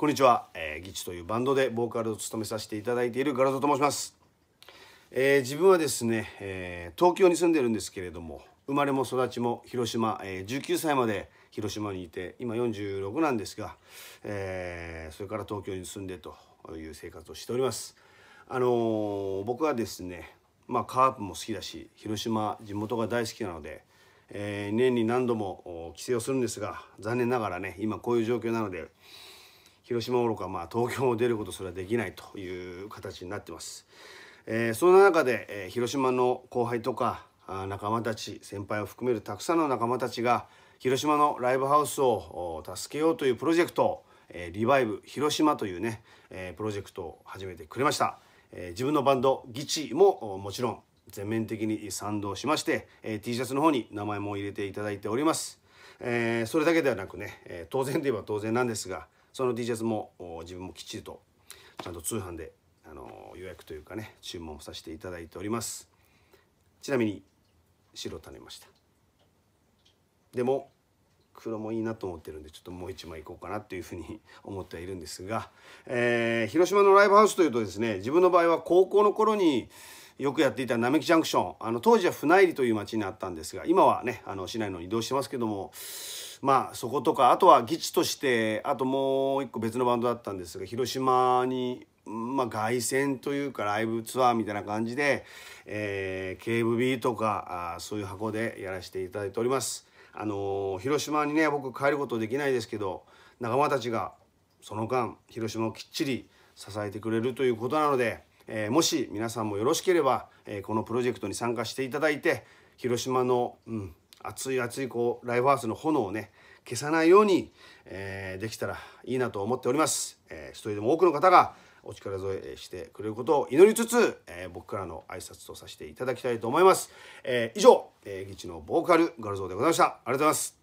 こんにちは、えー、ギチというバンドでボーカルを務めさせていただいているガラゾと申します、えー、自分はですね、えー、東京に住んでるんですけれども生まれも育ちも広島、えー、19歳まで広島にいて今46なんですが、えー、それから東京に住んでという生活をしておりますあのー、僕はですねまあカープも好きだし広島地元が大好きなのでえー、年に何度も帰省をするんですが残念ながらね今こういう状況なので広島おろか、まあ、東京を出ることすらできないという形になってます。えー、そんな中で、えー、広島の後輩とか仲間たち先輩を含めるたくさんの仲間たちが広島のライブハウスを助けようというプロジェクトえー、リバイブ広島というね、えー、プロジェクトを始めてくれました、えー、自分のバンドギチももちろん全面的に賛同しまして、えー、T シャツの方に名前も入れていただいております、えー、それだけではなくね、えー、当然といえば当然なんですがその DJS も自分もきっちりとちゃんと通販であの予約というかね注文させていただいておりますちなみに白を種ましたでも黒もいいなと思ってるんでちょっともう一枚いこうかなというふうに 思ってはいるんですが、えー、広島のライブハウスというとですね自分の場合は高校の頃によくやっていた並木ジャンクションあの当時は船入という町にあったんですが今はねあの市内の移動してますけどもまあそことかあとは基地としてあともう一個別のバンドだったんですが広島に、まあ、凱旋というかライブツアーみたいな感じで、えー、KVB とかあそういう箱でやらせていただいております。あのー、広島にね僕帰ることできないですけど仲間たちがその間広島をきっちり支えてくれるということなので。えー、もし皆さんもよろしければ、えー、このプロジェクトに参加していただいて広島の、うん、熱い熱いこうライフハウスの炎をね消さないように、えー、できたらいいなと思っております、えー、一人でも多くの方がお力添えしてくれることを祈りつつ、えー、僕からの挨拶とさせていただきたいと思います、えー、以上、えー、ギチのボーカルガルゾーでございましたありがとうございます